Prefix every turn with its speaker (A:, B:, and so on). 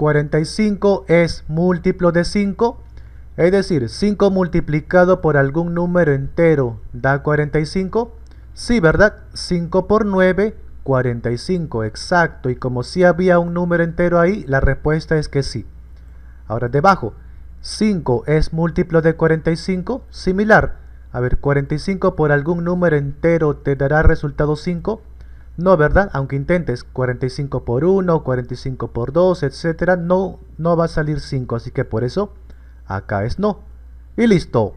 A: 45 es múltiplo de 5, es decir, 5 multiplicado por algún número entero da 45. Sí, ¿verdad? 5 por 9, 45, exacto. Y como si sí había un número entero ahí, la respuesta es que sí. Ahora debajo, 5 es múltiplo de 45, similar. A ver, 45 por algún número entero te dará resultado 5. No, ¿verdad? Aunque intentes 45 por 1, 45 por 2, etcétera, no, no va a salir 5. Así que por eso, acá es no. Y listo.